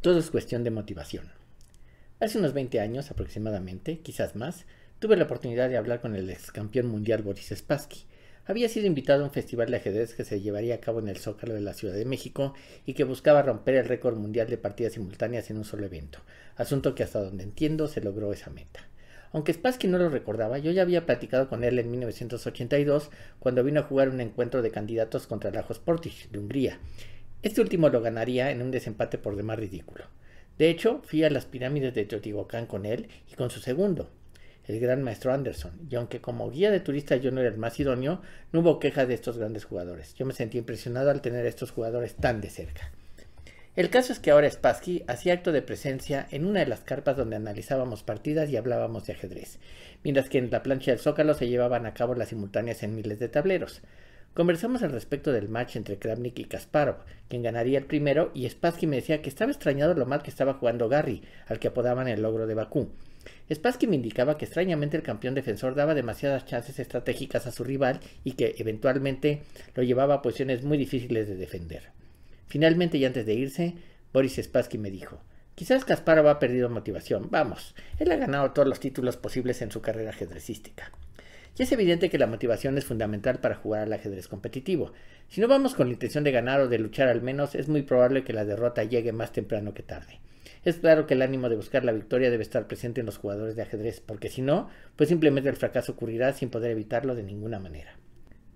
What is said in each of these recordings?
Todo es cuestión de motivación. Hace unos 20 años aproximadamente, quizás más, tuve la oportunidad de hablar con el ex campeón mundial Boris Spassky. Había sido invitado a un festival de ajedrez que se llevaría a cabo en el Zócalo de la Ciudad de México y que buscaba romper el récord mundial de partidas simultáneas en un solo evento, asunto que hasta donde entiendo se logró esa meta. Aunque Spassky no lo recordaba, yo ya había platicado con él en 1982 cuando vino a jugar un encuentro de candidatos contra Lajos Sportich de Hungría, este último lo ganaría en un desempate por demás ridículo. De hecho, fui a las pirámides de Teotihuacán con él y con su segundo, el gran maestro Anderson, y aunque como guía de turista yo no era el más idóneo, no hubo quejas de estos grandes jugadores. Yo me sentí impresionado al tener a estos jugadores tan de cerca. El caso es que ahora Spassky hacía acto de presencia en una de las carpas donde analizábamos partidas y hablábamos de ajedrez, mientras que en la plancha del Zócalo se llevaban a cabo las simultáneas en miles de tableros. Conversamos al respecto del match entre Kramnik y Kasparov, quien ganaría el primero, y Spassky me decía que estaba extrañado lo mal que estaba jugando Garry, al que apodaban el logro de Bakú. Spassky me indicaba que extrañamente el campeón defensor daba demasiadas chances estratégicas a su rival y que eventualmente lo llevaba a posiciones muy difíciles de defender. Finalmente y antes de irse, Boris Spassky me dijo, quizás Kasparov ha perdido motivación, vamos, él ha ganado todos los títulos posibles en su carrera ajedrecística. Y es evidente que la motivación es fundamental para jugar al ajedrez competitivo. Si no vamos con la intención de ganar o de luchar al menos, es muy probable que la derrota llegue más temprano que tarde. Es claro que el ánimo de buscar la victoria debe estar presente en los jugadores de ajedrez, porque si no, pues simplemente el fracaso ocurrirá sin poder evitarlo de ninguna manera.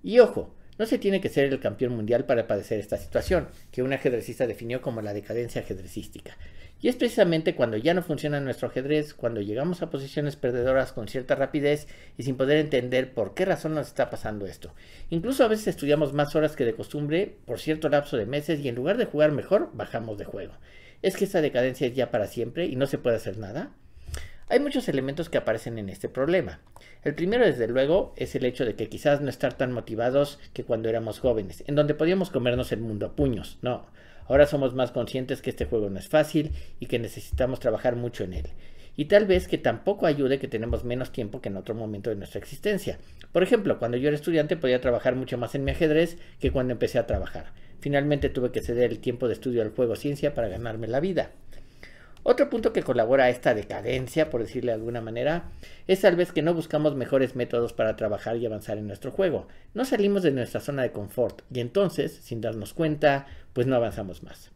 Y ojo, no se tiene que ser el campeón mundial para padecer esta situación, que un ajedrecista definió como la decadencia ajedrecística. Y es precisamente cuando ya no funciona nuestro ajedrez, cuando llegamos a posiciones perdedoras con cierta rapidez y sin poder entender por qué razón nos está pasando esto. Incluso a veces estudiamos más horas que de costumbre por cierto lapso de meses y en lugar de jugar mejor, bajamos de juego. ¿Es que esta decadencia es ya para siempre y no se puede hacer nada? Hay muchos elementos que aparecen en este problema. El primero, desde luego, es el hecho de que quizás no estar tan motivados que cuando éramos jóvenes, en donde podíamos comernos el mundo a puños. No, Ahora somos más conscientes que este juego no es fácil y que necesitamos trabajar mucho en él. Y tal vez que tampoco ayude que tenemos menos tiempo que en otro momento de nuestra existencia. Por ejemplo, cuando yo era estudiante podía trabajar mucho más en mi ajedrez que cuando empecé a trabajar. Finalmente tuve que ceder el tiempo de estudio al juego ciencia para ganarme la vida. Otro punto que colabora a esta decadencia, por decirle de alguna manera, es tal vez que no buscamos mejores métodos para trabajar y avanzar en nuestro juego. No salimos de nuestra zona de confort y entonces, sin darnos cuenta, pues no avanzamos más.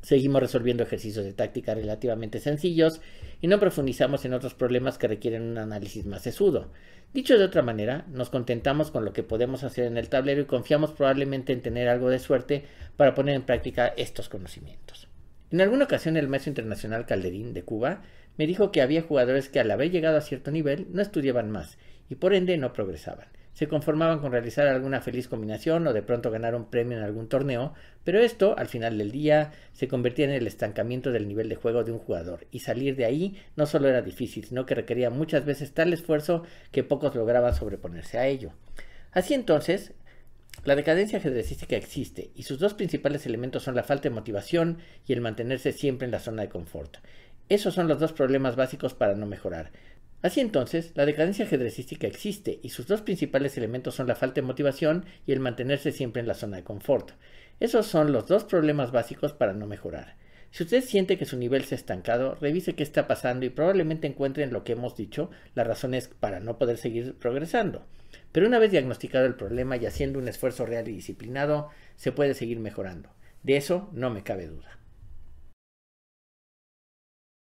Seguimos resolviendo ejercicios de táctica relativamente sencillos y no profundizamos en otros problemas que requieren un análisis más sesudo. Dicho de otra manera, nos contentamos con lo que podemos hacer en el tablero y confiamos probablemente en tener algo de suerte para poner en práctica estos conocimientos. En alguna ocasión el maestro internacional Calderín de Cuba me dijo que había jugadores que al haber llegado a cierto nivel no estudiaban más y por ende no progresaban. Se conformaban con realizar alguna feliz combinación o de pronto ganar un premio en algún torneo, pero esto, al final del día, se convertía en el estancamiento del nivel de juego de un jugador, y salir de ahí no solo era difícil, sino que requería muchas veces tal esfuerzo que pocos lograban sobreponerse a ello. Así entonces, la decadencia ajedrecística existe y sus dos principales elementos son la falta de motivación y el mantenerse siempre en la zona de confort. Esos son los dos problemas básicos para no mejorar. Así entonces, la decadencia ajedrecística existe y sus dos principales elementos son la falta de motivación y el mantenerse siempre en la zona de confort. Esos son los dos problemas básicos para no mejorar. Si usted siente que su nivel se ha estancado, revise qué está pasando y probablemente encuentre en lo que hemos dicho las razones para no poder seguir progresando. Pero una vez diagnosticado el problema y haciendo un esfuerzo real y disciplinado, se puede seguir mejorando. De eso no me cabe duda.